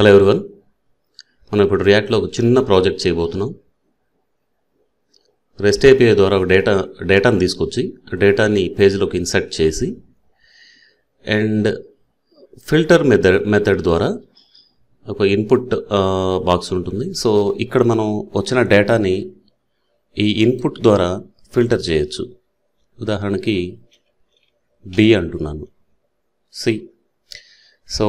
Hello everyone మనం ఇప్పుడు రియాక్ట్లో ఒక చిన్న ప్రాజెక్ట్ చేయబోతున్నాం రెస్ట్ ఏపీఐ ద్వారా ఒక డేటా డేటాను తీసుకొచ్చి డేటాని పేజ్లోకి ఇన్సర్ట్ చేసి అండ్ ఫిల్టర్ మెథడ్ మెథడ్ ద్వారా ఒక ఇన్పుట్ బాక్స్ ఉంటుంది సో ఇక్కడ మనం వచ్చిన డేటాని ఈ ఇన్పుట్ ద్వారా ఫిల్టర్ చేయొచ్చు ఉదాహరణకి బి అంటున్నాను సి సో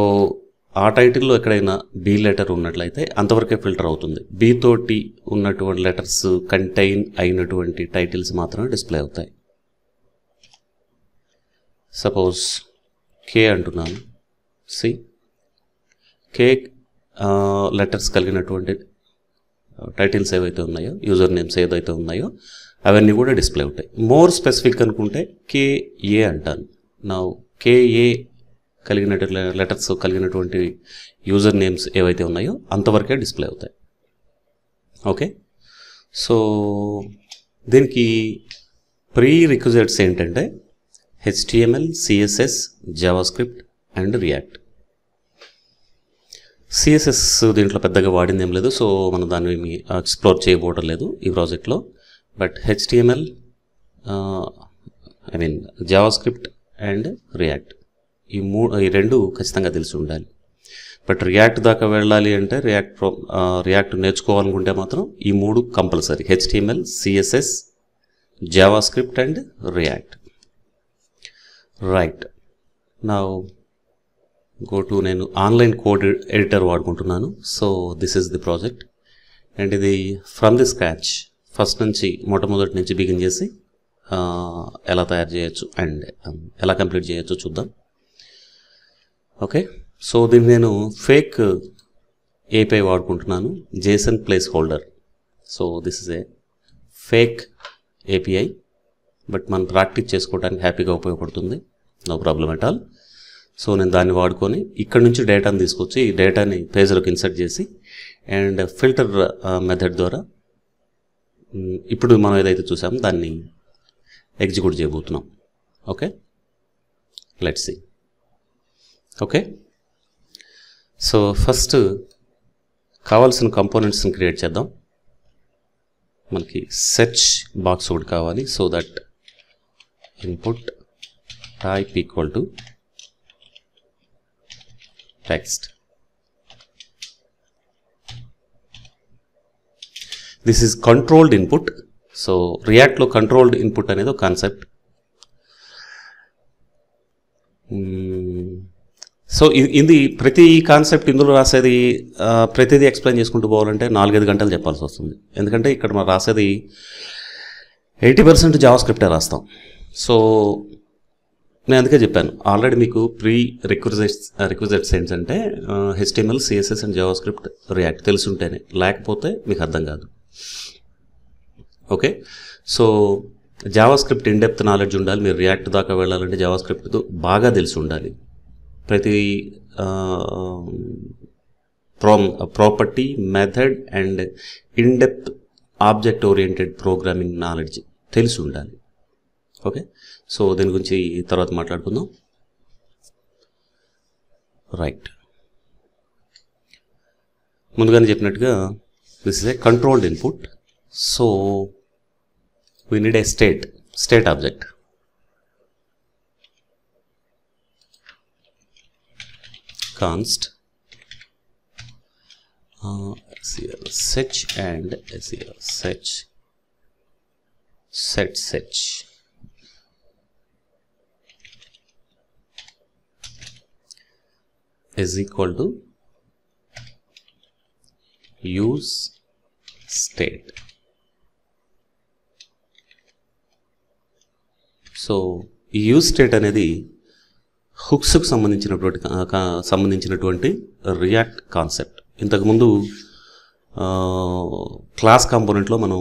ఆ టైటిల్లో ఎక్కడైనా బి లెటర్ ఉన్నట్లయితే అంతవరకే ఫిల్టర్ అవుతుంది బి తోటి ఉన్నటువంటి లెటర్స్ కంటైన్ అయినటువంటి టైటిల్స్ మాత్రమే డిస్ప్లే అవుతాయి సపోజ్ కే అంటున్నాను సి కే లెటర్స్ కలిగినటువంటి టైటిల్స్ ఏవైతే ఉన్నాయో యూజర్ నేమ్స్ ఏదైతే ఉన్నాయో అవన్నీ కూడా డిస్ప్లే అవుతాయి మోర్ స్పెసిఫిక్ అనుకుంటే కేఏ అంటాను నా కేఏ కలిగిన లెటర్స్ కలిగినటువంటి యూజర్ నేమ్స్ ఏవైతే ఉన్నాయో అంతవరకే డిస్ప్లే అవుతాయి ఓకే సో దీనికి ప్రీ రిక్వజెట్స్ ఏంటంటే HTML CSS JavaScript and React CSS దీంట్లో పెద్దగా వాడింది ఏం లేదు సో మనం దాన్ని ఎక్స్ప్లోర్ చేయబోవడం లేదు ఈ ప్రాజెక్ట్లో but HTML I mean JavaScript and React ఈ మూ ఈ రెండు ఖచ్చితంగా తెలిసి ఉండాలి బట్ రియాక్ట్ దాకా వెళ్ళాలి అంటే రియాక్ట్ రియాక్ట్ నేర్చుకోవాలనుకుంటే మాత్రం ఈ మూడు compulsory HTML CSS JavaScript and React right నా గో టు నేను ఆన్లైన్ కోడ్ ఎడిటర్ వాడుకుంటున్నాను so this is the project and ఇది ఫ్రమ్ ది స్క్రాచ్ ఫస్ట్ నుంచి మొట్టమొదటి నుంచి బిగిన్ చేసి ఎలా తయారు చేయొచ్చు అండ్ um, ఎలా కంప్లీట్ చేయొచ్చు చూద్దాం ఓకే సో దీన్ని నేను ఫేక్ ఏపీఐ వాడుకుంటున్నాను JSON place holder so this is a fake API but మనం ప్రాక్టీస్ చేసుకోవడానికి హ్యాపీగా ఉపయోగపడుతుంది no problem at all so నేను దాన్ని వాడుకొని ఇక్కడ నుంచి డేటాను తీసుకొచ్చి ఈ డేటాని పేజ్లోకి ఇన్సర్ట్ చేసి అండ్ ఫిల్టర్ మెథడ్ ద్వారా ఇప్పుడు మనం ఏదైతే చూసామో దాన్ని ఎగ్జిక్యూట్ చేయబోతున్నాం okay let's see okay so first కావాల్సిన కంపోనెంట్స్ని క్రియేట్ చేద్దాం మనకి సెర్చ్ బాక్స్ ఒకటి కావాలి so that input type equal to text this is controlled input so రియాక్ట్లో కంట్రోల్డ్ ఇన్పుట్ అనేది ఒక కాన్సెప్ట్ సో ఇది ప్రతి కాన్సెప్ట్ ఇందులో రాసేది ప్రతిదీ ఎక్స్ప్లెయిన్ చేసుకుంటూ పోవాలంటే నాలుగైదు గంటలు చెప్పాల్సి వస్తుంది ఎందుకంటే ఇక్కడ మనం రాసేది ఎయిటీ పర్సెంట్ జావా స్క్రిప్టే రాస్తాం సో నేను అందుకే చెప్పాను ఆల్రెడీ మీకు ప్రీ రిక్వజెట్స్ రిక్వజెట్స్ ఏంటంటే HTML CSS and JavaScript React ఉంటేనే లేకపోతే మీకు అర్థం కాదు okay so JavaScript in depth knowledge ఉండాలి మీరు రియాక్ట్ దాకా వెళ్ళాలంటే జావా స్క్రిప్ట్ బాగా తెలిసి ఉండాలి ప్రతి ప్రో ప్రాపర్టీ మెథడ్ అండ్ ఇన్డెప్ ఆబ్జెక్ట్ ఓరియంటెడ్ ప్రోగ్రామింగ్ నాలెడ్జ్ తెలిసి ఉండాలి ఓకే సో దీని గురించి తర్వాత మాట్లాడుకుందాం రైట్ ముందుగానే చెప్పినట్టుగా this is a controlled input so we need a state state object const uh, SEL search and SEL search set search is equal to use state So use state state అనేది హుక్స్కు సంబంధించినటువంటి సంబంధించినటువంటి React concept ఇంతకుముందు class కాంపోనెంట్లో మనం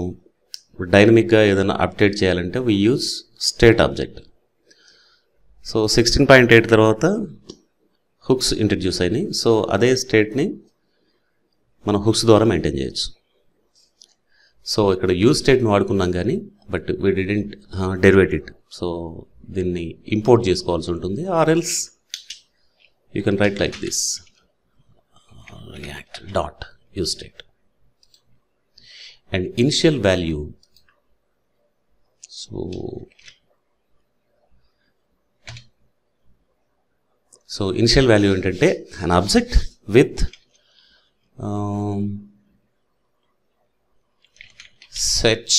డైనమిక్గా ఏదైనా update చేయాలంటే we use state object so sixteen point eight తర్వాత హుక్స్ ఇంట్రడ్యూస్ అయినాయి సో అదే స్టేట్ని మనం హుక్స్ ద్వారా మెయింటైన్ చేయొచ్చు సో ఇక్కడ యూజ్ స్టేట్ని వాడుకున్నాం కానీ but we didn't derivate it so దీన్ని ఇంపోర్ట్ చేసుకోవాల్సి ఉంటుంది or else you can write like this React dot use state and initial value so so initial value ఏంటంటే అన్ ఆబ్జెక్ట్ విత్ సెచ్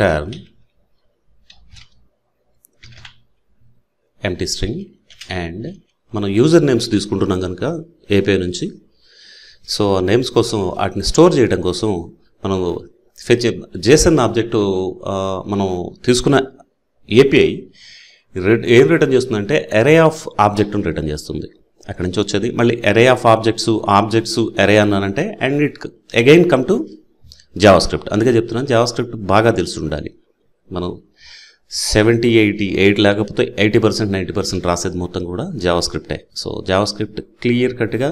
టర్మ్ ఎంటీ స్ట్రింగ్ అండ్ మనం user names తీసుకుంటున్నాం కనుక API నుంచి so ఆ నేమ్స్ కోసం వాటిని స్టోర్ చేయడం కోసం మనం ఫెచ్ జేసన్ ఆబ్జెక్ట్ మనం తీసుకున్న ఏపీఐ ఏం రిటర్న్ చేస్తుందంటే ఎరే ఆఫ్ ఆబ్జెక్ట్ని రిటర్న్ చేస్తుంది అక్కడి నుంచి వచ్చేది మళ్ళీ array of objects objects array అన్నానంటే and it again come to JavaScript అందుకే చెప్తున్నాను జావా స్క్రిప్ట్ బాగా తెలిసి ఉండాలి మనం సెవెంటీ ఎయిటీ ఎయిట్ లేకపోతే ఎయిటీ పర్సెంట్ నైంటీ పర్సెంట్ రాసేది మొత్తం కూడా జావాస్క్రిప్టే సో జావాస్క్రిప్ట్ క్లియర్ కట్గా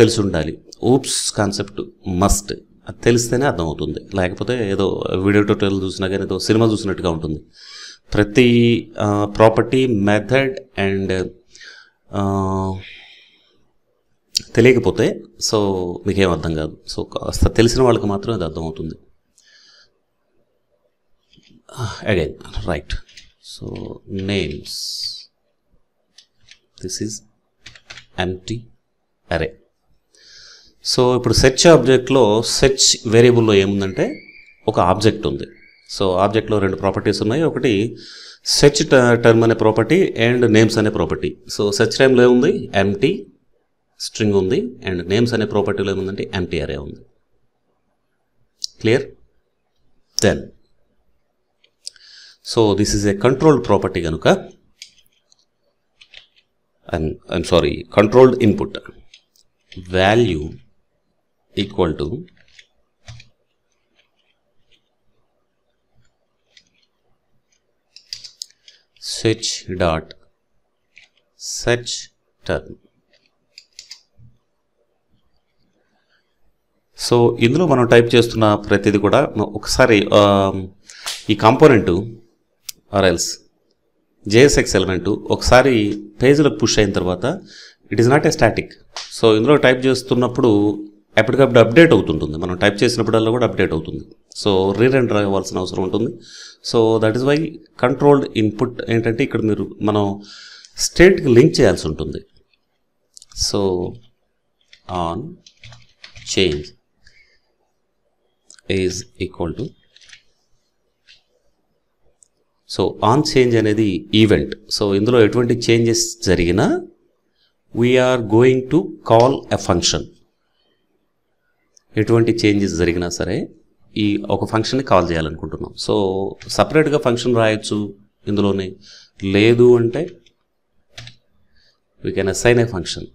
తెలిసి ఉండాలి ఓప్స్ కాన్సెప్ట్ మస్ట్ అది తెలిస్తేనే అర్థమవుతుంది లేకపోతే ఏదో వీడియో ట్యూటోరియల్ చూసినా కానీ ఏదో సినిమా చూసినట్టుగా ఉంటుంది ప్రతి ప్రాపర్టీ మెథడ్ అండ్ తెలియకపోతే సో మీకేం అర్థం కాదు సో కాస్త తెలిసిన వాళ్ళకి మాత్రం అది అర్థమవుతుంది Ah, again right so names this is empty array so ఇప్పుడు సెర్చ్ ఆబ్జెక్ట్లో సెర్చ్ వేరియబుల్లో ఏముందంటే ఒక ఆబ్జెక్ట్ ఉంది సో ఆబ్జెక్ట్లో రెండు ప్రాపర్టీస్ ఉన్నాయి ఒకటి సెర్చ్ టర్మ్ అనే ప్రాపర్టీ అండ్ నేమ్స్ అనే ప్రాపర్టీ సో సెర్చ్ టైంలో ఏముంది ఎంటీ స్ట్రింగ్ ఉంది అండ్ నేమ్స్ అనే ప్రాపర్టీలో ఏముందంటే ఎంటీ అరే ఉంది clear then so this is a controlled property కనుక I'm I'm sorry controlled input value equal to switch dot సెచ్ టర్మ్ సో ఇందులో మనం టైప్ చేస్తున్న ప్రతిదీ కూడా ఒకసారి um, ఈ కాంపోనెంటు ఆర్ఎల్స్ జేఎస్ఎక్స్ ఎలిమెంట్ ఒకసారి పేజ్లకు పుష్ అయిన తర్వాత it is not a static so ఇందులో టైప్ చేస్తున్నప్పుడు ఎప్పటికప్పుడు అప్డేట్ అవుతుంటుంది మనం టైప్ చేసినప్పుడల్లా కూడా అప్డేట్ అవుతుంది సో రీరెండర్ అవ్వాల్సిన అవసరం ఉంటుంది so that is why controlled input ఏంటంటే ఇక్కడ మీరు మనం స్టేట్కి లింక్ చేయాల్సి ఉంటుంది so on change is equal to so on change అనేది ఈవెంట్ సో ఇందులో ఎటువంటి చేంజెస్ జరిగినా we're going to call a function ఎటువంటి చేంజెస్ జరిగినా సరే ఈ ఒక ఫంక్షన్ని కాల్ చేయాలనుకుంటున్నాం సో సపరేట్గా ఫంక్షన్ రాయొచ్చు ఇందులోనే లేదు అంటే we can assign a function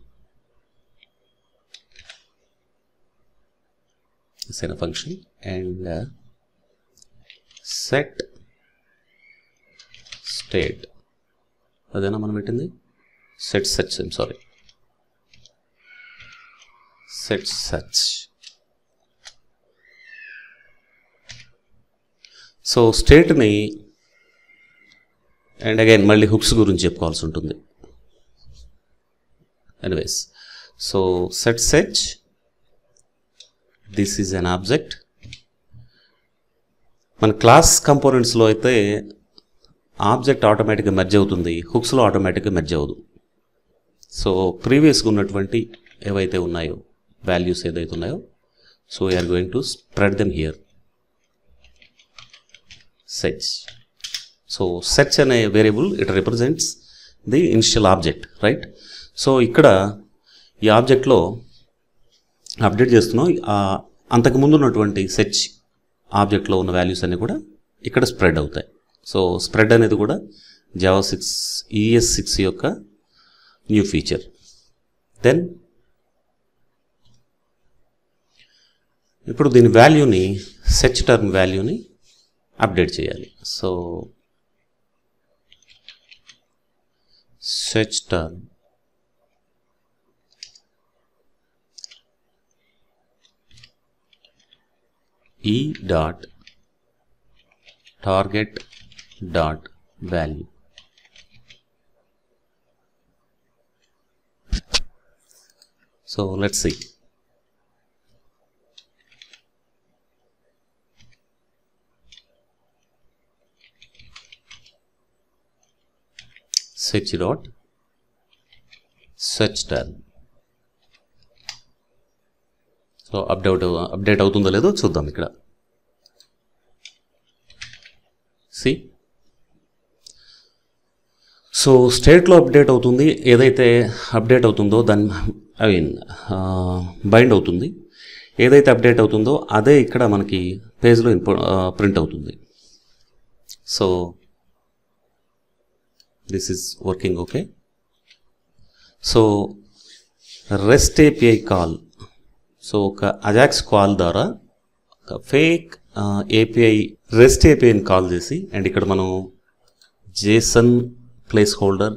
assign function and set state అదేనా మనం పెట్టింది set such sorry set such so స్టేట్ని అండ్ అగైన్ మళ్ళీ హుక్స్ గురించి చెప్పుకోవాల్సి ఉంటుంది anyways so set such this is an object మన క్లాస్ కంపోనెంట్స్లో అయితే ఆబ్జెక్ట్ ఆటోమేటిక్గా మెర్జ్ అవుతుంది హుక్స్లో ఆటోమేటిక్గా మెర్జ్ అవ్వదు సో ప్రీవియస్గా ఉన్నటువంటి ఏవైతే ఉన్నాయో వాల్యూస్ ఏదైతే ఉన్నాయో so we are going to spread them here such so such అనే variable it represents the initial object right so ఇక్కడ ఈ ఆబ్జెక్ట్లో అప్డేట్ చేస్తున్నాం అంతకుముందు ఉన్నటువంటి సెచ్ ఆబ్జెక్ట్లో ఉన్న వాల్యూస్ అన్నీ కూడా ఇక్కడ స్ప్రెడ్ అవుతాయి సో స్ప్రెడ్ అనేది కూడా జావా సిక్స్ ఈఎస్ సిక్స్ యొక్క న్యూ ఫీచర్ దెన్ ఇప్పుడు దీని వాల్యూని సెచ్ టర్మ్ వాల్యూని అప్డేట్ చేయాలి సో సెచ్ term e dot target dot value so let's see Switch dot search tab so update update అవుతుందో లేదో చూద్దాం ఇక్కడ సి సో స్టేట్లో అప్డేట్ అవుతుంది ఏదైతే అప్డేట్ అవుతుందో దాని ఐ మీన్ బైండ్ అవుతుంది ఏదైతే అప్డేట్ అవుతుందో అదే ఇక్కడ మనకి పేజ్లో ఇంపో ప్రింట్ అవుతుంది so this is working okay so rest API call so ఒక అజాక్స్ కాల్ ద్వారా ఒక ఫేక్ ఏపీఐ రెస్ట్ ఏపీఐని కాల్ చేసి అండ్ ఇక్కడ మనం JSON place holder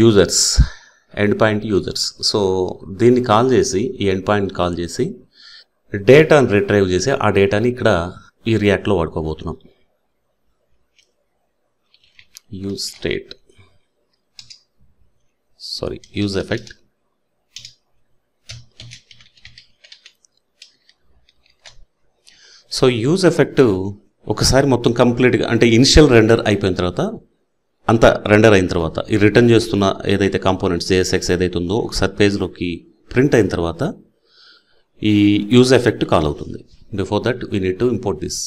users end point users so దీన్ని కాల్ చేసి ఈ ఎండ్ పాయింట్ కాల్ చేసి డేటాను రిట్రైవ్ చేసి ఆ డేటాని ఇక్కడ ఈ రియాక్ట్లో వాడుకోబోతున్నాం use state sorry use effect so use effect ఒకసారి మొత్తం కంప్లీట్గా అంటే ఇనిషియల్ రెండర్ అయిపోయిన తర్వాత అంతా రెండర్ అయిన తర్వాత ఈ రిటర్న్ చేస్తున్న ఏదైతే కాంపోనెంట్స్ జేఎస్ఎక్స్ ఏదైతే ఉందో ఒకసారి పేజ్లోకి ప్రింట్ అయిన తర్వాత ఈ యూజ్ ఎఫెక్ట్ కాల్ అవుతుంది before that we need to import this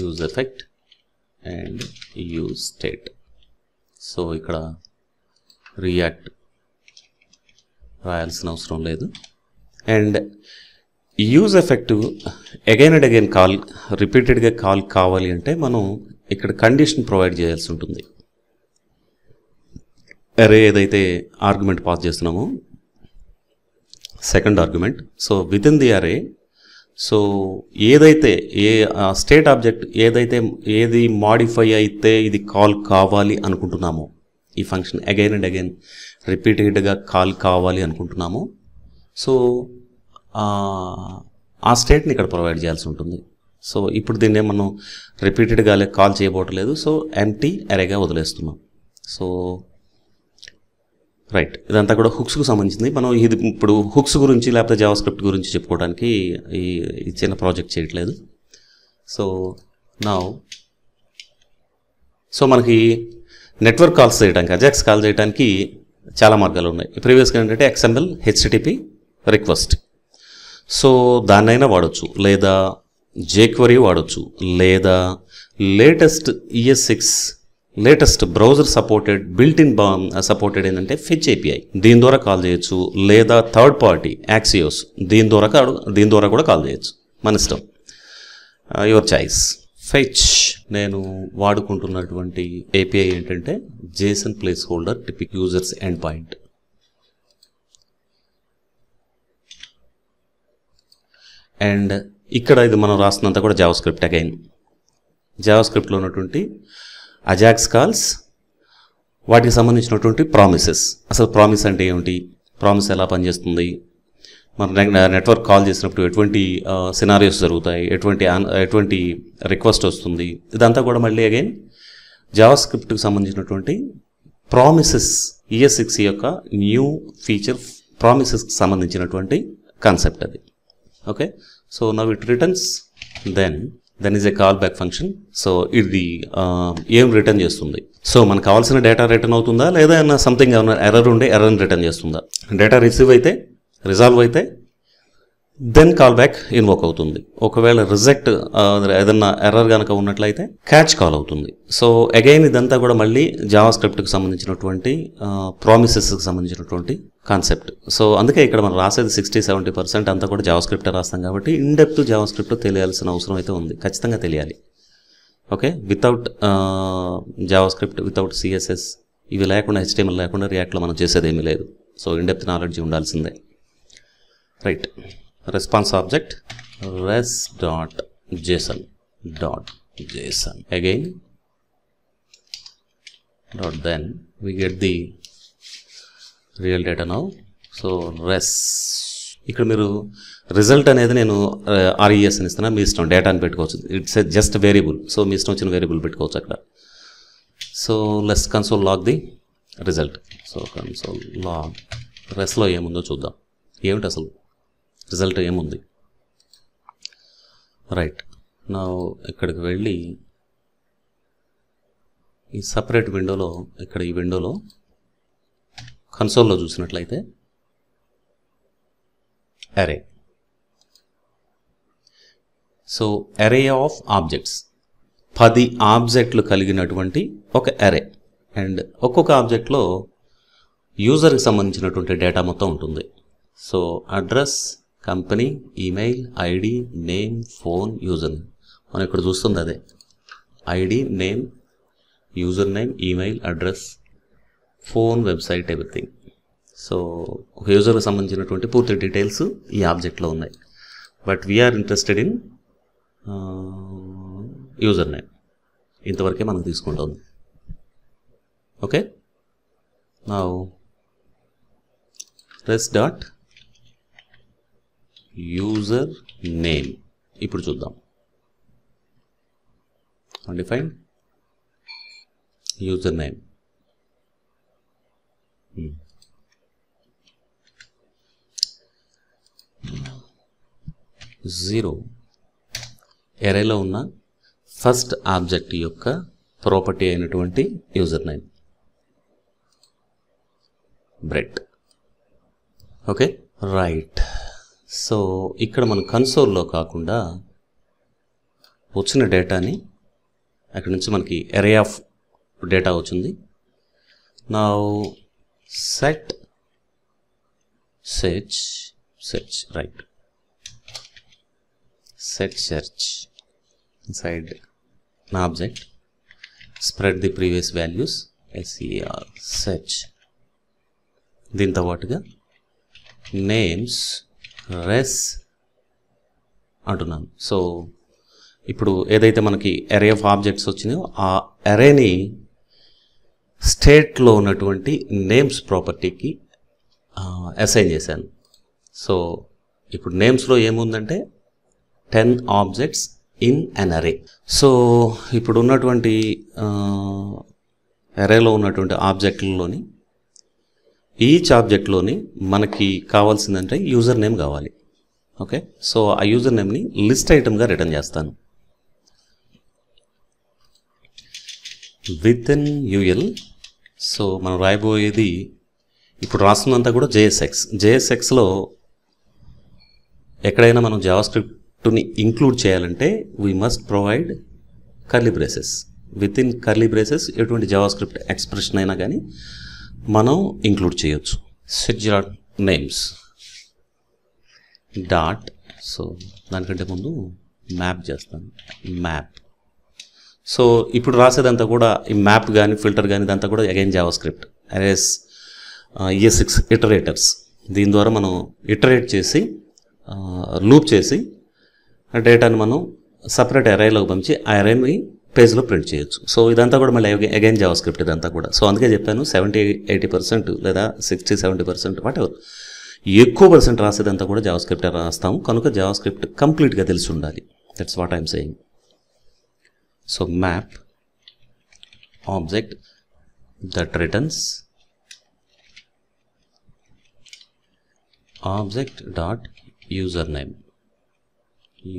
use effect and use state so ఇక్కడ రియాక్ట్ రాయాల్సిన అవసరం లేదు and use effective again and again call రిపీటెడ్గా కాల్ కావాలి అంటే మనం ఇక్కడ కండిషన్ ప్రొవైడ్ చేయాల్సి ఉంటుంది అరే ఏదైతే ఆర్గ్యుమెంట్ పాస్ చేస్తున్నామో second argument so with in the array so ఏదైతే ఏ స్టేట్ ఆబ్జెక్ట్ ఏదైతే ఏది మాడిఫై అయితే ఇది కాల్ కావాలి అనుకుంటున్నామో ఈ ఫంక్షన్ అగైన్ అండ్ అగైన్ రిపీటెడ్గా కాల్ కావాలి అనుకుంటున్నాము సో ఆ స్టేట్ని ఇక్కడ ప్రొవైడ్ చేయాల్సి ఉంటుంది సో ఇప్పుడు దీన్ని మనం రిపీటెడ్గా కాల్ లేదు సో ఎంటీ అరేగా వదిలేస్తున్నాం సో రైట్ ఇదంతా కూడా హుక్స్కు సంబంధించింది మనం ఇది ఇప్పుడు హుక్స్ గురించి లేకపోతే జావాస్క్రిప్ట్ గురించి చెప్పుకోవడానికి ఈ చిన్న ప్రాజెక్ట్ చేయట్లేదు సో నా సో మనకి నెట్వర్క్ కాల్స్ చేయడానికి అజాక్స్ కాల్ చేయడానికి చాలా మార్గాలు ఉన్నాయి ప్రీవియస్గా ఏంటంటే ఎక్స్ఎంఎల్ హెచ్టిటిపి రిక్వెస్ట్ సో దాన్నైనా వాడచ్చు లేదా జేక్వరీ వాడచ్చు లేదా latest ES six latest browser supported built in supported ఏంటంటే ఫెచ్ ఏపీఐ దీని ద్వారా కాల్ చేయొచ్చు లేదా థర్డ్ పార్టీ యాక్సియోస్ దీని ద్వారా దీని ద్వారా కూడా కాల్ చేయొచ్చు మన ఇష్టం యువర్ చాయిస్ ఫెచ్ నేను వాడుకుంటున్నటువంటి ఏపీఐ ఏంటంటే JSON place holder typicode users end point and ఇక్కడ ఇది మనం రాస్తున్నంత కూడా జావా స్క్రిప్ట్ అగైన్ జావా స్క్రిప్ట్లో ఉన్నటువంటి అజాక్స్ కాల్స్ వాటికి సంబంధించినటువంటి ప్రామిసెస్ అసలు ప్రామిస్ అంటే ఏమిటి ప్రామిస్ ఎలా పనిచేస్తుంది మన నెట్వర్క్ కాల్ చేసినప్పుడు ఎటువంటి సినారియోస్ జరుగుతాయి ఎటువంటి ఎటువంటి రిక్వెస్ట్ వస్తుంది ఇదంతా కూడా మళ్ళీ అగైన్ జావా స్క్రిప్ట్కి సంబంధించినటువంటి ప్రామిసెస్ ఈఎస్ సిక్స్ యొక్క న్యూ ఫీచర్ ప్రామిసెస్కి సంబంధించినటువంటి కాన్సెప్ట్ అది okay so now it returns then then is a callback function so ఇది ఏం రిటర్న్ చేస్తుంది సో మనకు కావాల్సిన డేటా రిటర్న్ అవుతుందా లేదా ఏమైనా సంథింగ్ ఏమైనా ఎర్రర్ ఉండే ఎర్రర్ని రిటర్న్ చేస్తుందా డేటా రిసీవ్ అయితే రిజాల్వ్ అయితే దెన్ కాల్ బ్యాక్ ఇన్వోక్ అవుతుంది ఒకవేళ రిజెక్ట్ ఏదన్నా ఎర్రర్ కనుక ఉన్నట్లయితే క్యాచ్ కాల్ అవుతుంది సో అగైన్ ఇదంతా కూడా మళ్ళీ జావా స్క్రిప్ట్కి సంబంధించినటువంటి ప్రామిసెస్కి సంబంధించినటువంటి కాన్సెప్ట్ సో అందుకే ఇక్కడ మనం రాసేది సిక్స్టీ సెవెంటీ పర్సెంట్ అంతా కూడా జావా స్క్రిప్ట్ రాస్తాం కాబట్టి ఇన్ డెప్త్ జావా స్క్రిప్ట్ తెలియాల్సిన అవసరం అయితే ఉంది ఖచ్చితంగా తెలియాలి okay without JavaScript without CSS ఇవి లేకుండా హెచ్టిఎంఎల్ లేకుండా రియాక్ట్లో మనం చేసేది ఏమీ లేదు సో ఇన్ డెప్త్ నాలెడ్జ్ ఉండాల్సిందే right response object res dot JSON dot JSON again dot then we get the real data now so res ఇక్కడ మీరు రిజల్ట్ అనేది నేను ఆర్ఈఎస్ అని ఇస్తున్నా మీ ఇష్టం డేటా అని పెట్టుకోవచ్చు ఇట్స్ జస్ట్ వేరియబుల్ సో మీ ఇష్టం వచ్చిన వేరియబుల్ పెట్టుకోవచ్చు అక్కడ so let's console log the result so console log రెస్లో ఏముందో చూద్దాం ఏమిటి అసలు రిజల్ట్ ఏముంది రైట్ నా ఇక్కడికి వెళ్ళి ఈ సపరేట్ విండోలో ఇక్కడ ఈ విండోలో కన్సోల్లో చూసినట్లయితే అరే సో అరే ఆఫ్ ఆబ్జెక్ట్స్ పది ఆబ్జెక్ట్లు కలిగినటువంటి ఒక అరే అండ్ ఒక్కొక్క ఆబ్జెక్ట్లో యూజర్కి సంబంధించినటువంటి డేటా మొత్తం ఉంటుంది so address company email ID name phone user name మనం ఇక్కడ చూస్తుంది అదే ID name user name email address phone website everything so ఒక యూజర్కి సంబంధించినటువంటి పూర్తి డీటెయిల్స్ ఈ ఆబ్జెక్ట్లో ఉన్నాయి but we're interested in user name ఇంతవరకే మనం తీసుకుంటుంది ఓకే నా రెస్ డాట్ యూజర్ నేమ్ ఇప్పుడు చూద్దాం డిఫైన్ యూజర్ నేమ్ జీరో ఎరేలో ఉన్న ఫస్ట్ ఆబ్జెక్ట్ యొక్క ప్రాపర్టీ అయినటువంటి user name Bret okay right so ఇక్కడ మనం కన్సోల్లో కాకుండా వచ్చిన డేటాని అక్కడ నుంచి మనకి ఎరే ఆఫ్ డేటా వచ్చింది నా set search search right set search side నా object spread the previous values SER search దీంతో పాటుగా నేమ్స్ రెస్ అంటున్నాను సో ఇప్పుడు ఏదైతే మనకి ఎరే ఆఫ్ ఆబ్జెక్ట్స్ వచ్చినాయో ఆ ఎరేని స్టేట్లో ఉన్నటువంటి నేమ్స్ ప్రాపర్టీకి అసైన్ చేశాను సో ఇప్పుడు నేమ్స్లో ఏముందంటే టెన్ ఆబ్జెక్ట్స్ ఇన్ అన్ అరే సో ఇప్పుడు ఉన్నటువంటి ఎరేలో ఉన్నటువంటి ఆబ్జెక్ట్లలోని ఈ ఆబ్జెక్ట్లోని మనకి కావాల్సిందంటే యూజర్ నేమ్ కావాలి ఓకే సో ఆ యూజర్ నేమ్ని లిస్ట్ ఐటమ్గా రిటర్న్ చేస్తాను విత్ ఇన్ యూఎల్ సో మనం రాయబోయేది ఇప్పుడు రాస్తున్నంతా కూడా జేఎస్ఎక్స్ జేఎస్ఎక్స్లో ఎక్కడైనా మనం స్క్రిప్ట్ని ఇంక్లూడ్ చేయాలంటే we must provide curly braces with in curly braces ఎటువంటి స్క్రిప్ట్ ఎక్స్ప్రెషన్ అయినా కానీ మనం ఇంక్లూడ్ చేయొచ్చు సెడ్జర్ నేమ్స్ డాట్ సో దానికంటే ముందు మ్యాప్ చేస్తాను మ్యాప్ సో ఇప్పుడు రాసేదంతా కూడా ఈ మ్యాప్ కానీ ఫిల్టర్ కానీ ఇదంతా కూడా again JavaScript arrays E six iterators దీని ద్వారా మనం ఇటరేట్ చేసి లూప్ uh, చేసి డేటాను మనం సపరేట్ ఎరైలోకి పంపించి ఆ ఎరైని పేజ్లో ప్రింట్ చేయొచ్చు సో ఇదంతా కూడా మళ్ళీ అగైన్ జావా స్క్రిప్ట్ ఇదంతా కూడా సో అందుకే చెప్పాను సెవెంటీ ఎయిటీ పర్సెంట్ లేదా sixty seventy percent whatever ఎక్కువ పర్సెంట్ రాసేదంతా కూడా జావా స్క్రిప్ట్ రాస్తాము కనుక జావా స్క్రిప్ట్ కంప్లీట్గా తెలిసి ఉండాలి that's what I'm saying so map object that returns object dot user name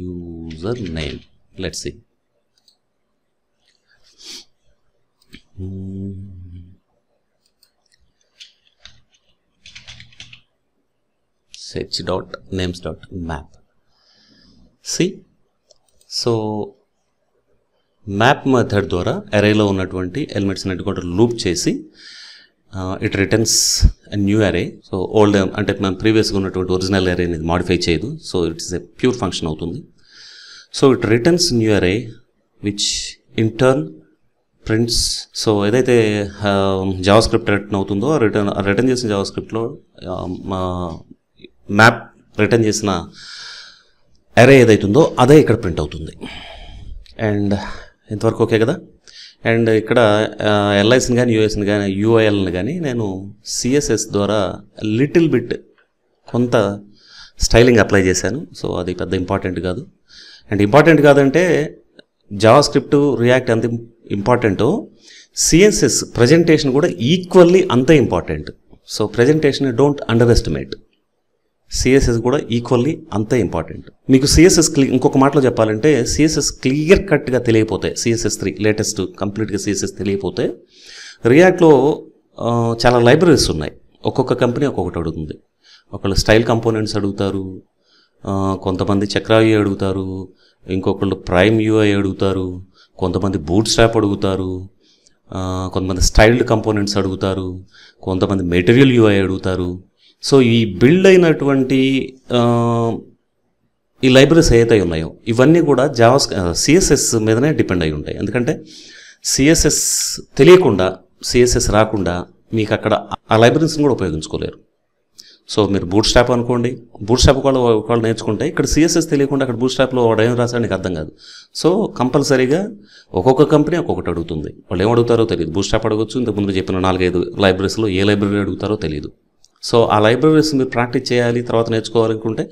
user name let's see search dot names dot map సి so map method ద్వారా అరేలో ఉన్నటువంటి ఎలిమెంట్స్ అన్నిటి లూప్ చేసి it returns new array so old అంటే మేము ప్రీవియస్గా ఉన్నటువంటి ఒరిజినల్ ఎరే అనేది మాడిఫై చేయదు so it's a pure function అవుతుంది so it returns new array which in turn friends so ఏదైతే జావా స్క్రిప్ట్ రిటర్న్ అవుతుందో రిటర్న్ రిటర్న్ చేసిన జావా స్క్రిప్ట్లో మ్యాప్ రిటర్న్ చేసిన అరే ఏదైతుందో అదే ఇక్కడ ప్రింట్ అవుతుంది అండ్ ఇంతవరకు ఓకే కదా అండ్ ఇక్కడ ఎల్ఐసిని కానీ యూఎస్ని కానీ యూఐఎల్ని కానీ నేను సిఎస్ఎస్ ద్వారా లిటిల్ బిట్ కొంత స్టైలింగ్ అప్లై చేశాను సో అది పెద్ద ఇంపార్టెంట్ కాదు అండ్ ఇంపార్టెంట్ కాదంటే జావా స్క్రిప్ట్ రియాక్ట్ అంత ఇంపార్టెంటు సిఎస్ఎస్ ప్రజెంటేషన్ కూడా ఈక్వల్లీ అంత important so presentation don't underestimate CSS కూడా ఈక్వల్లీ అంత ఇంపార్టెంట్ మీకు సిఎస్ఎస్ క్లీ ఇంకొక మాటలో చెప్పాలంటే సిఎస్ఎస్ క్లియర్ కట్గా తెలియపోతే సిఎస్ఎస్ త్రీ లేటెస్ట్ కంప్లీట్గా సిఎస్ఎస్ తెలియపోతే రియాక్ట్లో చాలా లైబ్రరీస్ ఉన్నాయి ఒక్కొక్క కంపెనీ ఒక్కొక్కటి అడుగుతుంది ఒకళ్ళు స్టైల్ కంపోనెంట్స్ అడుగుతారు కొంతమంది చక్రాయు అడుగుతారు ఇంకొకళ్ళు ప్రైమ్ యూఐ అడుగుతారు కొంతమంది బూట్ స్ట్రాప్ అడుగుతారు కొంతమంది స్టైల్డ్ కంపోనెంట్స్ అడుగుతారు కొంతమంది మెటీరియల్ యూఐ అడుగుతారు సో ఈ బిల్డ్ అయినటువంటి ఈ లైబ్రరీస్ ఏదైతే ఉన్నాయో ఇవన్నీ కూడా జావాస్ సిఎస్ఎస్ మీదనే డిపెండ్ అయి ఉంటాయి ఎందుకంటే సిఎస్ఎస్ తెలియకుండా సిఎస్ఎస్ రాకుండా మీకు అక్కడ ఆ లైబ్రరీస్ని కూడా ఉపయోగించుకోలేరు సో మీరు బూట్ స్టాప్ అనుకోండి బూట్ స్టాప్ కూడా ఒకవేళ నేర్చుకుంటే ఇక్కడ సిఎస్ఎస్ తెలియకుండా అక్కడ బూట్ స్టాప్లో వాడు ఏం రాశాడు నీకు అర్థం కాదు సో కంపల్సరీగా ఒక్కొక్క కంపెనీ ఒక్కొక్కటి అడుగుతుంది వాళ్ళు ఏం అడుగుతారో తెలియదు బూట్ స్టాప్ అడగచ్చు ఇంతకుముందు చెప్పిన నాలుగైదు లైబ్రరీస్లో ఏ లైబ్రరీ అడుగుతారో తెలియదు సో ఆ లైబ్రరీస్ మీరు ప్రాక్టీస్ చేయాలి తర్వాత నేర్చుకోవాలనుకుంటే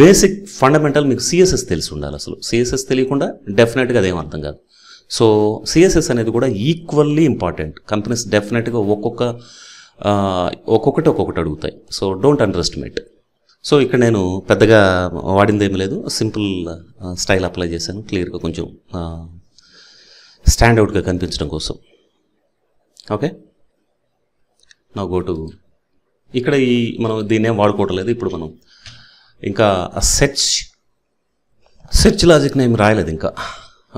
బేసిక్ ఫండమెంటల్ మీకు సిఎస్ఎస్ తెలిసి ఉండాలి అసలు సిఎస్ఎస్ తెలియకుండా డెఫినెట్గా అదేం అర్థం కాదు సో సిఎస్ఎస్ అనేది కూడా ఈక్వల్లీ ఇంపార్టెంట్ కంపెనీస్ డెఫినెట్గా ఒక్కొక్క ఒక్కొక్కటి ఒక్కొక్కటి అడుగుతాయి so don't underestimate so ఇక్కడ నేను పెద్దగా వాడిందేమీ లేదు సింపుల్ స్టైల్ అప్లై చేశాను క్లియర్గా కొంచెం స్టాండ్అవుట్గా కనిపించడం కోసం ఓకే నా గోటు ఇక్కడ ఈ మనం దీన్నేం లేదు ఇప్పుడు మనం ఇంకా సెర్చ్ సెర్చ్ లాజిక్ నేమ్ రాయలేదు ఇంకా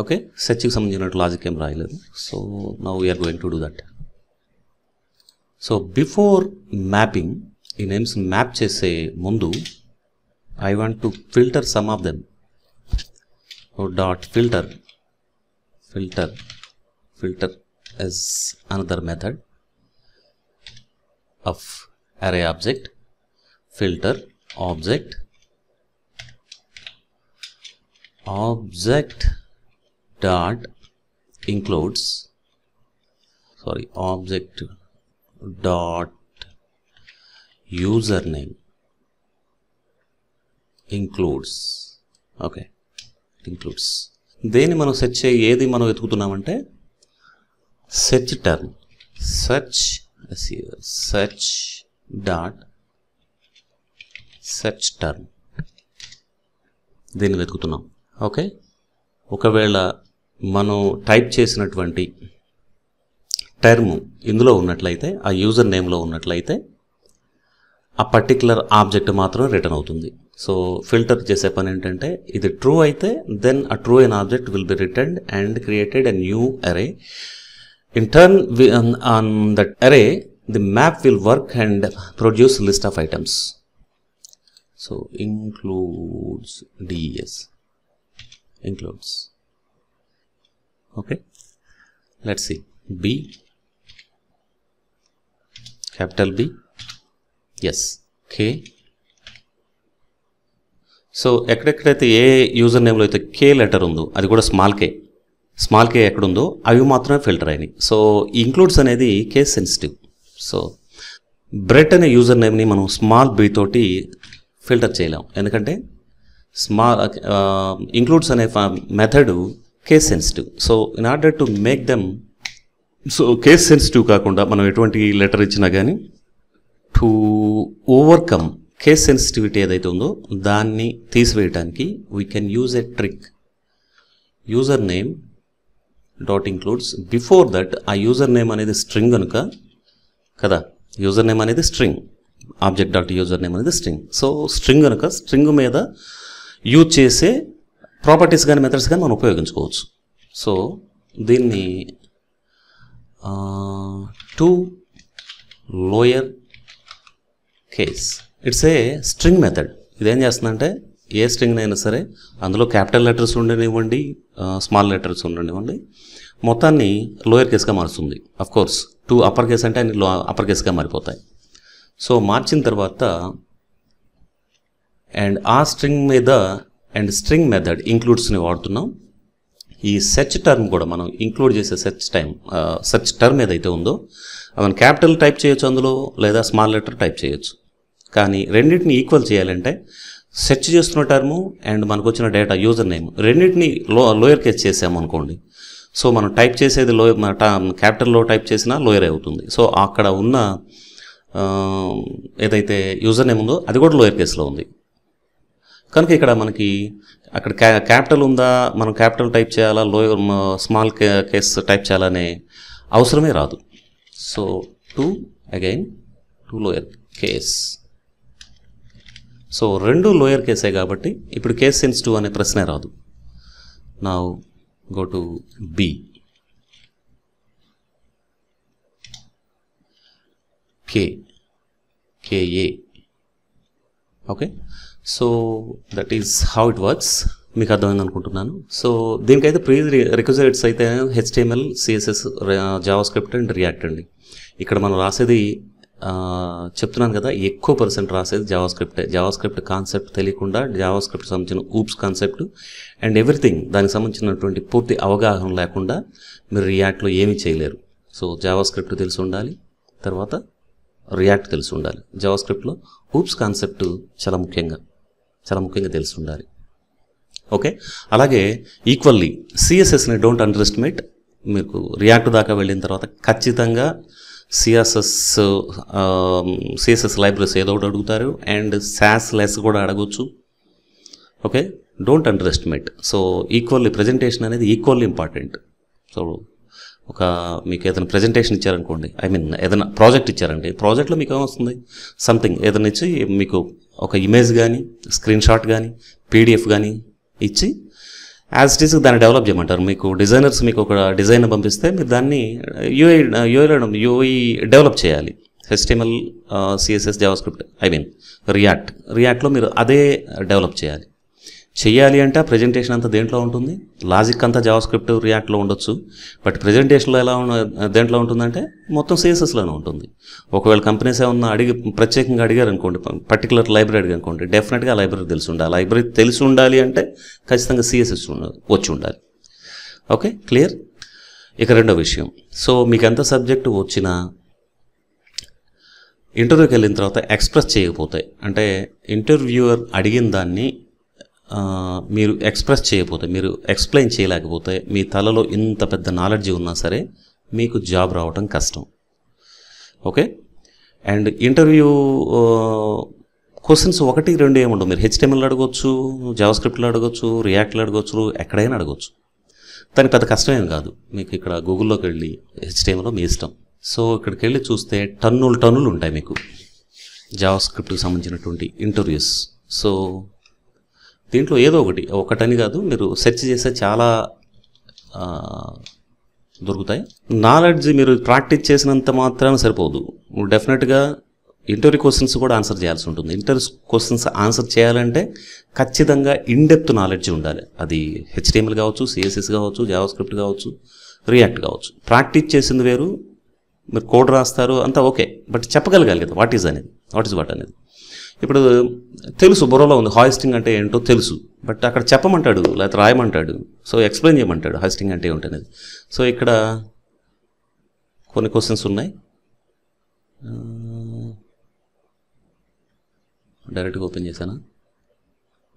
ఓకే సెర్చ్కి సంబంధించినట్టు లాజిక్ ఏం రాయలేదు సో నా we're going to do that So before mapping, in names map chase mundu, I want to filter some of them. So dot filter, filter, filter is another method of array object, filter object, object dot includes, sorry, object dot user name includes okay includes దేన్ని మనం search చేయి ఏది మనం వెతుకుతున్నామంటే search term search search dot search term దీన్ని వెతుకుతున్నాం okay ఒకవేళ మనం టైప్ చేసినటువంటి టర్మ్ ఇందులో ఉన్నట్లయితే ఆ యూజర్ నేమ్లో ఉన్నట్లయితే ఆ పర్టికులర్ ఆబ్జెక్ట్ మాత్రమే రిటర్న్ అవుతుంది సో ఫిల్టర్ చేసే పని ఏంటంటే ఇది ట్రూ అయితే దెన్ ఆ ట్రూ అయిన object will be return and created a new array in turn on that array the map will work and produce list of items so includes డిఎస్ includes okay let's see b capital B S K so ఎక్కడెక్కడైతే ఏ user నేమ్లో అయితే K letter ఉందో అది కూడా small కే small కే ఎక్కడుందో అవి మాత్రమే ఫిల్టర్ అయినాయి సో ఇంక్లూడ్స్ అనేది కే సెన్సిటివ్ సో బ్రెడ్ అనే యూజర్ నేమ్ని మనం స్మాల్ బీ తోటి ఫిల్టర్ చేయలేం ఎందుకంటే స్మాల్ ఇంక్లూడ్స్ uh, అనే method case sensitive so in order to make them so case sensitive కాకుండా మనం ఎటువంటి లెటర్ ఇచ్చినా కానీ టు ఓవర్కమ్ కేస్ సెన్సిటివిటీ ఏదైతే ఉందో దాన్ని తీసివేయడానికి we can use a trick user name dot includes before that ఆ యూజర్ నేమ్ అనేది స్ట్రింగ్ కనుక కదా యూజర్ నేమ్ అనేది string object dot user name అనేది స్ట్రింగ్ సో స్ట్రింగ్ కనుక స్ట్రింగ్ మీద యూజ్ చేసే ప్రాపర్టీస్ కానీ మెథడ్స్ కానీ మనం ఉపయోగించుకోవచ్చు సో దీన్ని to lower case it's a string method ఇదేం చేస్తుందంటే ఏ స్ట్రింగ్ అయినా సరే అందులో క్యాపిటల్ లెటర్స్ ఉండనివ్వండి స్మాల్ లెటర్స్ ఉండనివ్వండి మొత్తాన్ని లోయర్ కేస్గా మారుస్తుంది of course to upper case అంటే అన్ని అప్పర్ కేస్గా మారిపోతాయి సో మార్చిన తర్వాత అండ్ ఆ స్ట్రింగ్ మీద అండ్ స్ట్రింగ్ మెథడ్ ఇంక్లూడ్స్ని వాడుతున్నాం ఈ సెర్చ్ టర్మ్ కూడా మనం ఇంక్లూడ్ చేసే సెర్చ్ టైం సెర్చ్ టర్మ్ ఏదైతే ఉందో మనం క్యాపిటల్ టైప్ చేయొచ్చు అందులో లేదా స్మాల్ లెటర్ టైప్ చేయొచ్చు కానీ రెండింటిని ఈక్వల్ చేయాలంటే సెర్చ్ చేస్తున్న టర్ము అండ్ మనకు వచ్చిన డేటా యూజర్ నేమ్ రెండింటిని లో లోయర్ కేస్ చేసామనుకోండి సో మనం టైప్ చేసేది లో క్యాపిటల్లో టైప్ చేసినా లోయర్ అవుతుంది సో అక్కడ ఉన్న ఏదైతే యూజర్ నేమ్ ఉందో అది కూడా లోయర్ కేసులో ఉంది కనుక ఇక్కడ మనకి అక్కడ క్యా క్యాపిటల్ ఉందా మనం క్యాపిటల్ టైప్ చేయాలా లోయర్ స్మాల్ కేస్ టైప్ చేయాలనే అవసరమే రాదు so to again to lower case so రెండు లోయర్ కేసే కాబట్టి ఇప్పుడు కేస్ సెన్స్ టూ అనే ప్రశ్నే రాదు నా go to B K KA okay so that is how it works మీకు అర్థమైంది అనుకుంటున్నాను సో దీనికైతే ప్రీ రిక్వజైట్స్ అయితే HTML CSS JavaScript and React అండి ఇక్కడ మనం రాసేది చెప్తున్నాను కదా ఎక్కువ పర్సెంట్ రాసేది జావా స్క్రిప్టే జావా స్క్రిప్ట్ కాన్సెప్ట్ తెలియకుండా జావా స్క్రిప్ట్ సంబంధించిన ఊప్స్ కాన్సెప్ట్ అండ్ ఎవ్రీథింగ్ దానికి సంబంధించినటువంటి పూర్తి అవగాహన లేకుండా మీరు రియాక్ట్లో ఏమీ చేయలేరు సో జావా స్క్రిప్ట్ తెలిసి ఉండాలి తర్వాత రియాక్ట్ తెలిసి ఉండాలి జవాస్క్రిప్ట్లో హూప్స్ కాన్సెప్ట్ చాలా ముఖ్యంగా చాలా ముఖ్యంగా తెలిసి ఉండాలి ఓకే అలాగే ఈక్వల్లీ సిఎస్ఎస్ని డోంట్ అండర్ ఎస్టిమేట్ మీకు రియాక్ట్ దాకా వెళ్ళిన తర్వాత ఖచ్చితంగా సిఎస్ఎస్ సిఎస్ఎస్ లైబ్రరీస్ ఏదో ఒకటి అడుగుతారు అండ్ శాస్ లెస్ కూడా అడగవచ్చు okay don't underestimate so equally presentation అనేది ఈక్వల్లీ ఇంపార్టెంట్ సో ఒక మీకు ఏదైనా ప్రజెంటేషన్ ఇచ్చారనుకోండి ఐ మీన్ ఏదైనా ప్రాజెక్ట్ ఇచ్చారండి ప్రాజెక్ట్లో మీకు ఏమొస్తుంది సంథింగ్ ఏదైనా ఇచ్చి మీకు ఒక ఇమేజ్ కానీ స్క్రీన్ షాట్ కానీ పీడిఎఫ్ కానీ ఇచ్చి యాజ్ ఇట్ ఈస్ దాన్ని డెవలప్ చేయమంటారు మీకు డిజైనర్స్ మీకు ఒక డిజైన్ పంపిస్తే మీరు దాన్ని యూఐ యూఐలో యూఐ డెవలప్ చేయాలి HTML CSS JavaScript I mean React రియాక్ట్లో మీరు అదే డెవలప్ చేయాలి చేయాలి అంటే ప్రజెంటేషన్ అంతా దేంట్లో ఉంటుంది లాజిక్ అంతా జావాస్క్రిప్ట్ రియాక్ట్లో ఉండొచ్చు బట్ ప్రజెంటేషన్లో ఎలా ఉన్న దేంట్లో ఉంటుందంటే మొత్తం సిఎస్ఎస్లోనే ఉంటుంది ఒకవేళ కంపెనీస్ ఏమన్నా అడిగి ప్రత్యేకంగా అడిగారు అనుకోండి పర్టికులర్ లైబ్రరీ అడిగి అనుకోండి డెఫినెట్గా లైబ్రరీ తెలిసి ఉండాలి లైబ్రరీ తెలిసి ఉండాలి అంటే ఖచ్చితంగా సిఎస్ఎస్ వచ్చి ఉండాలి ఓకే క్లియర్ ఇక రెండో విషయం సో మీకు ఎంత సబ్జెక్టు వచ్చినా ఇంటర్వ్యూకి వెళ్ళిన తర్వాత ఎక్స్ప్రెస్ చేయకపోతాయి అంటే ఇంటర్వ్యూర్ అడిగిన దాన్ని మీరు ఎక్స్ప్రెస్ చేయకపోతే మీరు ఎక్స్ప్లెయిన్ చేయలేకపోతే మీ తలలో ఇంత పెద్ద నాలెడ్జ్ ఉన్నా సరే మీకు జాబ్ రావటం కష్టం ఓకే అండ్ ఇంటర్వ్యూ క్వశ్చన్స్ ఒకటి రెండు ఏముండవు మీరు హెచ్టిఎంఎల్ అడగొచ్చు జావాస్క్రిప్ట్లో అడగవచ్చు రియాక్ట్లు అడగొచ్చు ఎక్కడైనా అడగవచ్చు దానికి పెద్ద కష్టమేం కాదు మీకు ఇక్కడ గూగుల్లోకి వెళ్ళి హెచ్టిఎంఎల్లో మీ ఇష్టం సో ఇక్కడికి వెళ్ళి చూస్తే టన్నులు టన్నులు ఉంటాయి మీకు జావాస్క్రిప్ట్కి సంబంధించినటువంటి ఇంటర్వ్యూస్ సో దీంట్లో ఏదో ఒకటి ఒకటని కాదు మీరు సెర్చ్ చేస్తే చాలా దొరుకుతాయి నాలెడ్జ్ మీరు ప్రాక్టీస్ చేసినంత మాత్రాన సరిపోదు డెఫినెట్గా ఇంటర్వ్యూ క్వశ్చన్స్ కూడా ఆన్సర్ చేయాల్సి ఉంటుంది ఇంటర్వ్యూ క్వశ్చన్స్ ఆన్సర్ చేయాలంటే ఖచ్చితంగా ఇన్డెప్త్ నాలెడ్జ్ ఉండాలి అది హెచ్డిఎంఎల్ కావచ్చు సిఎస్ఎస్ కావచ్చు జావాస్క్రిప్ట్ కావచ్చు రియాక్ట్ కావచ్చు ప్రాక్టీస్ చేసింది వేరు మీరు కోడ్ రాస్తారు అంతా ఓకే బట్ చెప్పగలగాలి కదా వాట్ ఈజ్ అనేది వాట్ ఈజ్ వాట్ అనేది ఇప్పుడు తెలుసు బుర్రలో ఉంది హాయిస్టింగ్ అంటే ఏంటో తెలుసు బట్ అక్కడ చెప్పమంటాడు లేకపోతే రాయమంటాడు సో ఎక్స్ప్లెయిన్ చేయమంటాడు హాయిస్టింగ్ అంటే ఏమిటనేది సో ఇక్కడ కొన్ని క్వశ్చన్స్ ఉన్నాయి డైరెక్ట్గా ఓపెన్ చేశానా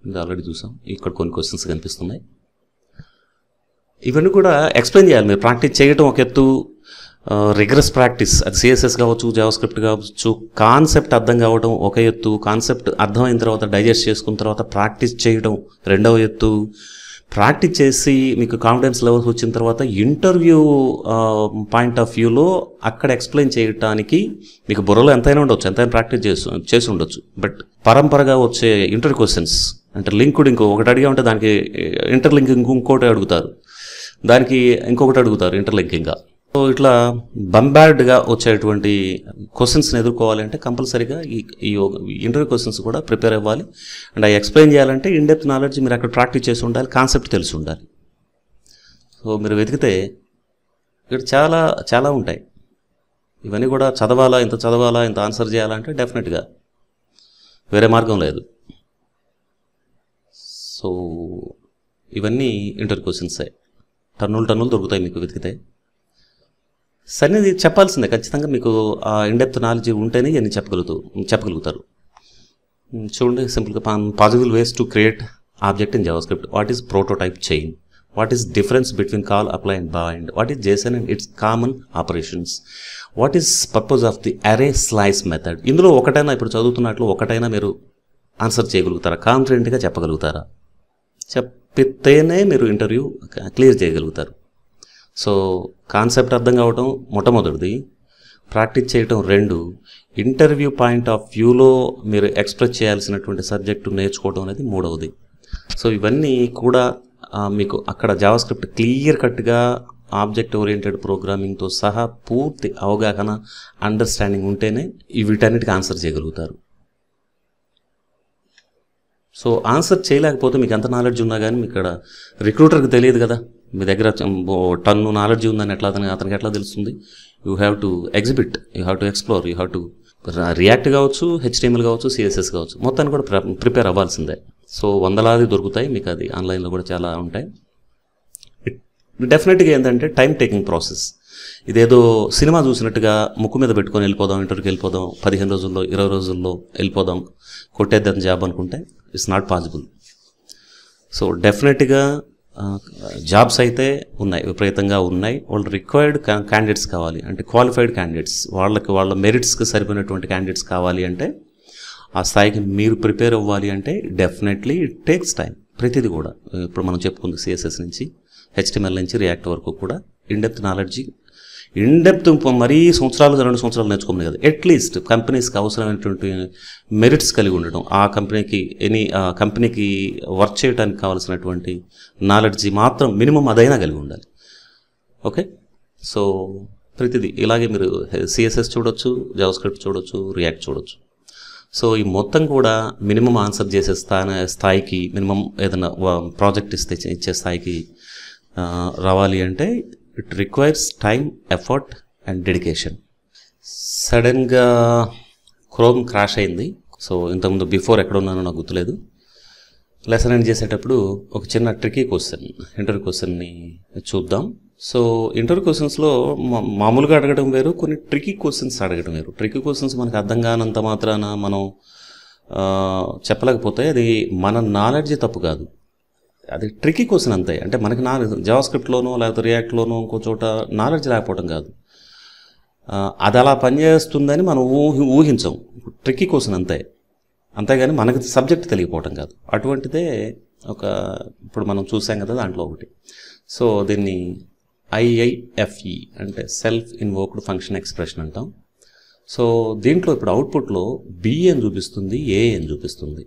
ఇది ఆల్రెడీ చూసాం ఇక్కడ కొన్ని క్వశ్చన్స్ కనిపిస్తున్నాయి ఇవన్నీ కూడా ఎక్స్ప్లెయిన్ చేయాలి మీరు ప్రాక్టీస్ చేయటం ఒక ఎత్తు రిగ్రెస్ ప్రాక్టీస్ అది సిఎస్ఎస్ కావచ్చు జావాస్క్రిప్ట్ కావచ్చు కాన్సెప్ట్ అర్థం కావడం ఒక ఎత్తు కాన్సెప్ట్ అర్థమైన తర్వాత డైజెస్ట్ చేసుకున్న తర్వాత ప్రాక్టీస్ చేయడం రెండవ ఎత్తు ప్రాక్టీస్ చేసి మీకు కాన్ఫిడెన్స్ లెవెల్స్ వచ్చిన తర్వాత ఇంటర్వ్యూ పాయింట్ ఆఫ్ వ్యూలో అక్కడ ఎక్స్ప్లెయిన్ చేయడానికి మీకు బుర్రలో ఎంతైనా ఉండవచ్చు ఎంతైనా ప్రాక్టీస్ చేసు చేసి ఉండొచ్చు బట్ పరంపరగా వచ్చే ఇంటర్ క్వశ్చన్స్ అంటే లింకుడ్ ఇంకో ఒకటి అడిగా ఉంటే దానికి ఇంటర్లింకింగ్ ఇంకొకటి అడుగుతారు దానికి ఇంకొకటి అడుగుతారు ఇంటర్లింకింగ్గా సో ఇట్లా బంబార్డ్గా వచ్చేటువంటి క్వశ్చన్స్ని ఎదుర్కోవాలంటే కంపల్సరీగా ఈ ఈ ఇంటర్వ్యూ క్వశ్చన్స్ కూడా ప్రిపేర్ అవ్వాలి అండ్ అవి ఎక్స్ప్లెయిన్ చేయాలంటే ఇన్డెప్త్ నాలెడ్జ్ మీరు అక్కడ ప్రాక్టీస్ చేసి ఉండాలి కాన్సెప్ట్ తెలిసి ఉండాలి సో మీరు వెతికితే ఇక్కడ చాలా చాలా ఉంటాయి ఇవన్నీ కూడా చదవాలా ఇంత చదవాలా ఇంత ఆన్సర్ చేయాలంటే డెఫినెట్గా వేరే మార్గం లేదు సో ఇవన్నీ ఇంటర్ క్వశ్చన్సే టన్నులు టన్నులు దొరుకుతాయి మీకు వెతికితే అనేది చెప్పాల్సిందే ఖచ్చితంగా మీకు ఆ ఇండెప్త్ నాలెడ్జ్ ఉంటేనే ఇవన్నీ చెప్పగలుగుతూ చెప్పగలుగుతారు చూడండి సింపుల్గా possible ways to create object in JavaScript what is prototype chain what is difference between call apply and and what is JSON and its common operations what is purpose of the array slice method ఇందులో ఒకటైనా ఇప్పుడు చదువుతున్నట్లు ఒకటైనా మీరు answer చేయగలుగుతారా కాన్ఫిడెంట్గా చెప్పగలుగుతారా చెప్పితేనే మీరు ఇంటర్వ్యూ క్లియర్ చేయగలుగుతారు సో కాన్సెప్ట్ అర్థం కావటం మొట్టమొదటిది ప్రాక్టీస్ చేయటం రెండు ఇంటర్వ్యూ పాయింట్ ఆఫ్ వ్యూలో మీరు ఎక్స్ప్రెస్ చేయాల్సినటువంటి సబ్జెక్టు నేర్చుకోవడం అనేది మూడవది సో ఇవన్నీ కూడా మీకు అక్కడ జావాస్క్రిప్ట్ క్లియర్ కట్గా ఆబ్జెక్ట్ ఓరియంటెడ్ ప్రోగ్రామింగ్తో సహా పూర్తి అవగాహన అండర్స్టాండింగ్ ఉంటేనే వీటన్నిటికి ఆన్సర్ చేయగలుగుతారు సో ఆన్సర్ చేయలేకపోతే మీకు ఎంత నాలెడ్జ్ ఉన్నా కానీ ఇక్కడ రిక్రూటర్కి తెలియదు కదా మీ దగ్గర టన్ను నాలెడ్జ్ ఉందని ఎట్లా అతనికి అతనికి ఎట్లా తెలుస్తుంది you have to exhibit you have to explore you have to React కావచ్చు హెచ్టిఎంఎల్ కావచ్చు సిఎస్ఎస్ కావచ్చు మొత్తాన్ని కూడా ప్రిపేర్ అవ్వాల్సిందే సో వందలాది దొరుకుతాయి మీకు అది ఆన్లైన్లో కూడా చాలా ఉంటాయి డెఫినెట్గా ఏంటంటే టైం టేకింగ్ ప్రాసెస్ ఇదేదో సినిమా చూసినట్టుగా ముక్కు మీద పెట్టుకొని వెళ్ళిపోదాం ఇంటర్కి వెళ్ళిపోదాం పదిహేను రోజుల్లో ఇరవై రోజుల్లో వెళ్ళిపోదాం కొట్టేద్దాం జాబ్ అనుకుంటే ఇట్స్ నాట్ పాసిబుల్ సో డెఫినెట్గా జాబ్స్ అయితే ఉన్నాయి విపరీతంగా ఉన్నాయి వాళ్ళు రిక్వైర్డ్ క్యాండిడేట్స్ కావాలి అంటే క్వాలిఫైడ్ క్యాండిడేట్స్ వాళ్ళకి వాళ్ళ మెరిట్స్కి సరిపోయినటువంటి క్యాండిడేట్స్ కావాలి అంటే ఆ స్థాయికి మీరు ప్రిపేర్ అవ్వాలి అంటే డెఫినెట్లీ ఇట్ టేక్స్ టైం ప్రతిదీ కూడా ఇప్పుడు మనం చెప్పుకుంది సిఎస్ఎస్ నుంచి హెచ్టిఎంఎల్ నుంచి రియాక్ట్ వరకు కూడా ఇన్ డెప్త్ నాలెడ్జి ఇన్డెప్త్ మరీ సంవత్సరాలు రెండు సంవత్సరాలు నేర్చుకోమని కాదు అట్లీస్ట్ కంపెనీస్కి అవసరమైనటువంటి మెరిట్స్ కలిగి ఉండటం ఆ కంపెనీకి ఎనీ కంపెనీకి వర్క్ చేయడానికి కావాల్సినటువంటి నాలెడ్జి మాత్రం మినిమం అదైనా కలిగి ఉండాలి ఓకే సో ప్రతిదీ ఇలాగే మీరు సిఎస్ఎస్ చూడొచ్చు జవస్క్రిప్ట్ చూడొచ్చు రియాక్ట్ చూడొచ్చు సో ఈ మొత్తం కూడా మినిమం ఆన్సర్ చేసే స్థాన స్థాయికి మినిమం ఏదైనా ప్రాజెక్ట్ ఇస్తే ఇచ్చే స్థాయికి రావాలి అంటే it requires time effort and dedication సడన్గా క్రోమ్ క్రాష్ అయింది సో ఇంతకుముందు బిఫోర్ ఎక్కడ ఉన్నానో నాకు గుర్తులేదు లెసన్ ఎండ్ చేసేటప్పుడు ఒక చిన్న ట్రికీ క్వశ్చన్ ఇంటర్వ్యూ క్వశ్చన్ని చూద్దాం సో ఇంటర్ క్వశ్చన్స్లో మామూలుగా అడగడం వేరు కొన్ని ట్రికీ క్వశ్చన్స్ అడగడం వేరు ట్రికీ క్వశ్చన్స్ మనకు అర్థం కానంత మాత్రాన మనం చెప్పలేకపోతే అది మన నాలెడ్జ్ తప్పు కాదు అది ట్రికీ క్వశ్చన్ అంతే అంటే మనకి నాలెడ్జ్ జావాస్క్రిప్ట్లోనో లేకపోతే రియాక్ట్లోనో ఇంకో చోట నాలెడ్జ్ లేకపోవడం కాదు అది అలా పనిచేస్తుందని మనం ఊహి ఊహించాం ట్రిక్కీ క్వశ్చన్ అంతే అంతేగాని మనకి సబ్జెక్ట్ తెలియపోవటం కాదు అటువంటిదే ఒక ఇప్పుడు మనం చూసాం కదా దాంట్లో ఒకటి సో దీన్ని ఐఐఎఫ్ఈ e అంటే సెల్ఫ్ ఇన్వోక్డ్ ఫంక్షన్ ఎక్స్ప్రెషన్ అంటాం సో దీంట్లో ఇప్పుడు అవుట్పుట్లో బి అని చూపిస్తుంది ఏ అని చూపిస్తుంది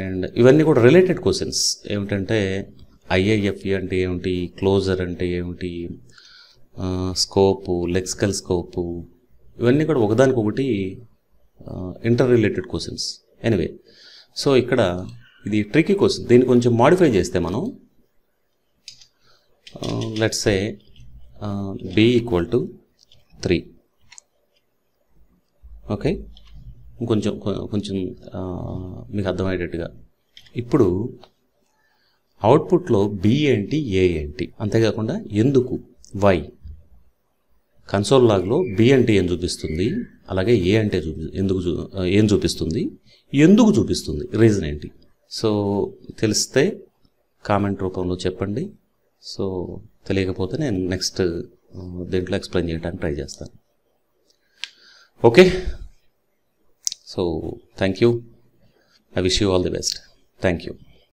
అండ్ ఇవన్నీ కూడా రిలేటెడ్ క్వశ్చన్స్ ఏమిటంటే ఐఐఎఫ్ఈ అంటే ఏమిటి క్లోజర్ అంటే ఏమిటి స్కోపు లెక్సికల్ స్కోపు ఇవన్నీ కూడా ఒకదానికొకటి interrelated questions anyway so ఇక్కడ ఇది ట్రికీ క్వశ్చన్ దీన్ని కొంచెం మాడిఫై చేస్తే మనం let's a b equal to three okay ఇంకొంచెం కొంచెం మీకు అర్థమయ్యేటట్టుగా ఇప్పుడు అవుట్పుట్లో బి ఏంటి ఏ ఏంటి అంతేకాకుండా ఎందుకు వై కన్సోల్ లాగ్లో బి అంటే ఏం చూపిస్తుంది అలాగే ఏ అంటే చూపి ఎందుకు చూ ఏం చూపిస్తుంది ఎందుకు చూపిస్తుంది రీజన్ ఏంటి సో తెలిస్తే కామెంట్ రూపంలో చెప్పండి సో తెలియకపోతే నేను నెక్స్ట్ దీంట్లో ఎక్స్ప్లెయిన్ చేయడానికి ట్రై చేస్తాను okay So thank you. I wish you all the best. Thank you.